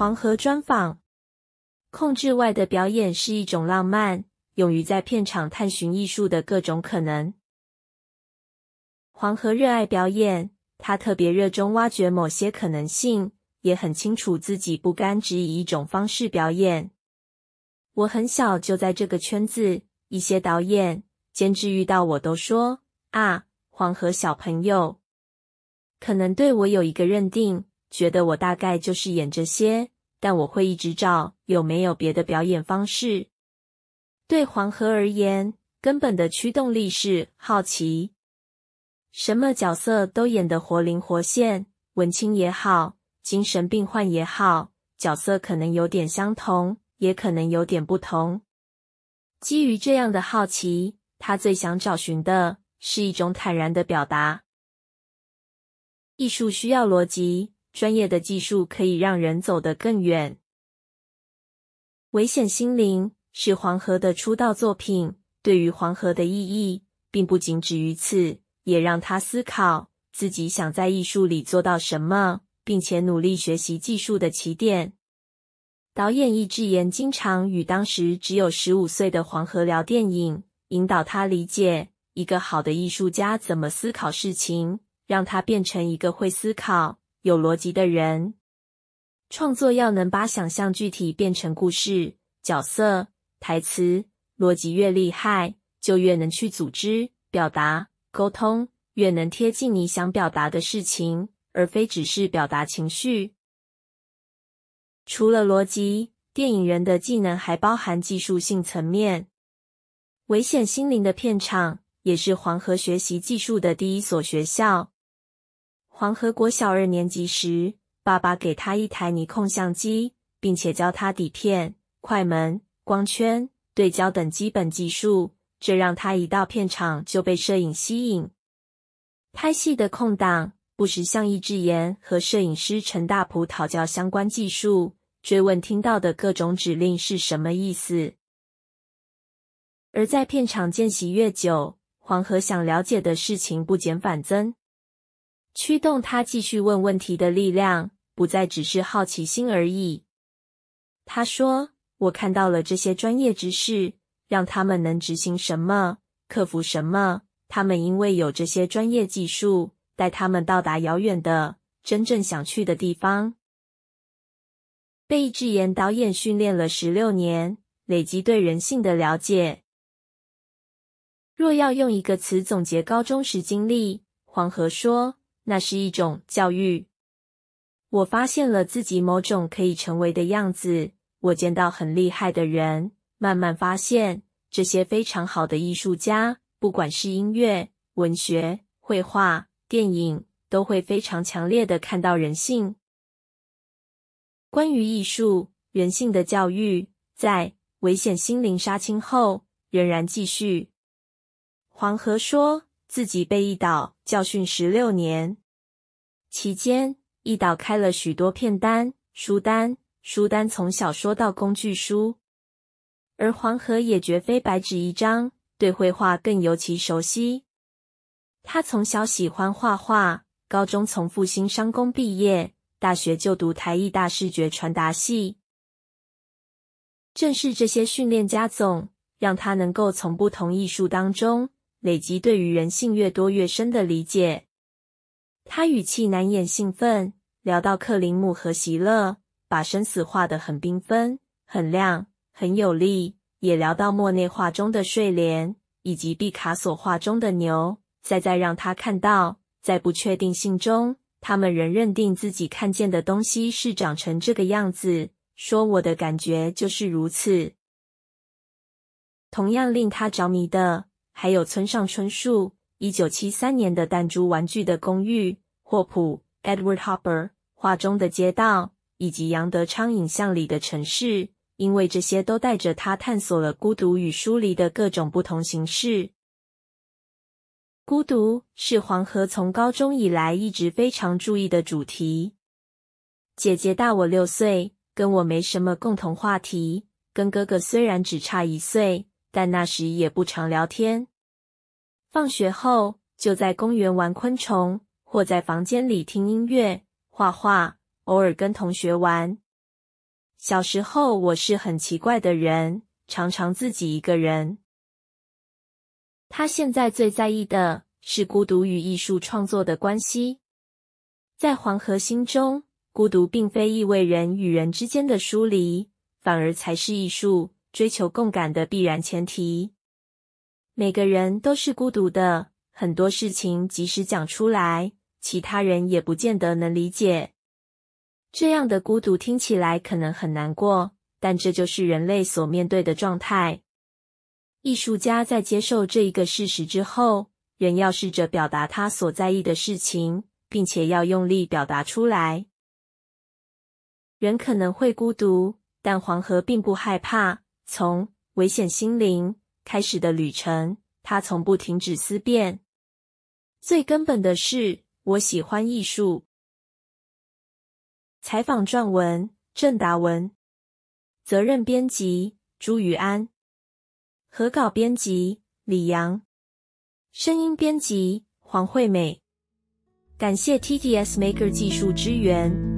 黄河专访：控制外的表演是一种浪漫，勇于在片场探寻艺术的各种可能。黄河热爱表演，他特别热衷挖掘某些可能性，也很清楚自己不甘只以一种方式表演。我很小就在这个圈子，一些导演、监制遇到我都说：“啊，黄河小朋友。”可能对我有一个认定，觉得我大概就是演这些。但我会一直找有没有别的表演方式。对黄河而言，根本的驱动力是好奇。什么角色都演得活灵活现，文青也好，精神病患也好，角色可能有点相同，也可能有点不同。基于这样的好奇，他最想找寻的是一种坦然的表达。艺术需要逻辑。专业的技术可以让人走得更远。危险心灵是黄河的出道作品，对于黄河的意义并不仅止于此，也让他思考自己想在艺术里做到什么，并且努力学习技术的起点。导演易智言经常与当时只有十五岁的黄河聊电影，引导他理解一个好的艺术家怎么思考事情，让他变成一个会思考。有逻辑的人创作要能把想象具体变成故事、角色、台词，逻辑越厉害，就越能去组织、表达、沟通，越能贴近你想表达的事情，而非只是表达情绪。除了逻辑，电影人的技能还包含技术性层面。危险心灵的片场也是黄河学习技术的第一所学校。黄河国小二年级时，爸爸给他一台尼控相机，并且教他底片、快门、光圈、对焦等基本技术。这让他一到片场就被摄影吸引。拍戏的空档，不时向易智言和摄影师陈大普讨教相关技术，追问听到的各种指令是什么意思。而在片场见习越久，黄河想了解的事情不减反增。驱动他继续问问题的力量，不再只是好奇心而已。他说：“我看到了这些专业知识，让他们能执行什么，克服什么。他们因为有这些专业技术，带他们到达遥远的真正想去的地方。”被智妍导演训练了十六年，累积对人性的了解。若要用一个词总结高中时经历，黄河说。那是一种教育，我发现了自己某种可以成为的样子。我见到很厉害的人，慢慢发现这些非常好的艺术家，不管是音乐、文学、绘画、电影，都会非常强烈的看到人性。关于艺术、人性的教育，在《危险心灵》杀青后仍然继续。黄河说自己被一岛教训十六年。期间，易导开了许多片单、书单、书单，从小说到工具书。而黄河也绝非白纸一张，对绘画更尤其熟悉。他从小喜欢画画，高中从复兴商工毕业，大学就读台艺大视觉传达系。正是这些训练加总，让他能够从不同艺术当中累积对于人性越多越深的理解。他语气难掩兴奋，聊到克林姆和席勒，把生死画得很缤纷、很亮、很有力，也聊到莫内画中的睡莲，以及毕卡索画中的牛。再再让他看到，在不确定性中，他们仍认定自己看见的东西是长成这个样子。说我的感觉就是如此。同样令他着迷的，还有村上春树。一九七三年的弹珠玩具的公寓，霍普 （Edward Hopper） 画中的街道，以及杨德昌影像里的城市，因为这些都带着他探索了孤独与疏离的各种不同形式。孤独是黄河从高中以来一直非常注意的主题。姐姐大我六岁，跟我没什么共同话题；跟哥哥虽然只差一岁，但那时也不常聊天。放学后就在公园玩昆虫，或在房间里听音乐、画画，偶尔跟同学玩。小时候我是很奇怪的人，常常自己一个人。他现在最在意的是孤独与艺术创作的关系。在黄河心中，孤独并非意味人与人之间的疏离，反而才是艺术追求共感的必然前提。每个人都是孤独的，很多事情即使讲出来，其他人也不见得能理解。这样的孤独听起来可能很难过，但这就是人类所面对的状态。艺术家在接受这一个事实之后，仍要试着表达他所在意的事情，并且要用力表达出来。人可能会孤独，但黄河并不害怕。从危险心灵。开始的旅程，他从不停止思辨。最根本的是，我喜欢艺术。采访撰文：郑达文，责任编辑：朱宇安，合稿编辑：李阳，声音编辑：黄惠美。感谢 t t s Maker 技术支援。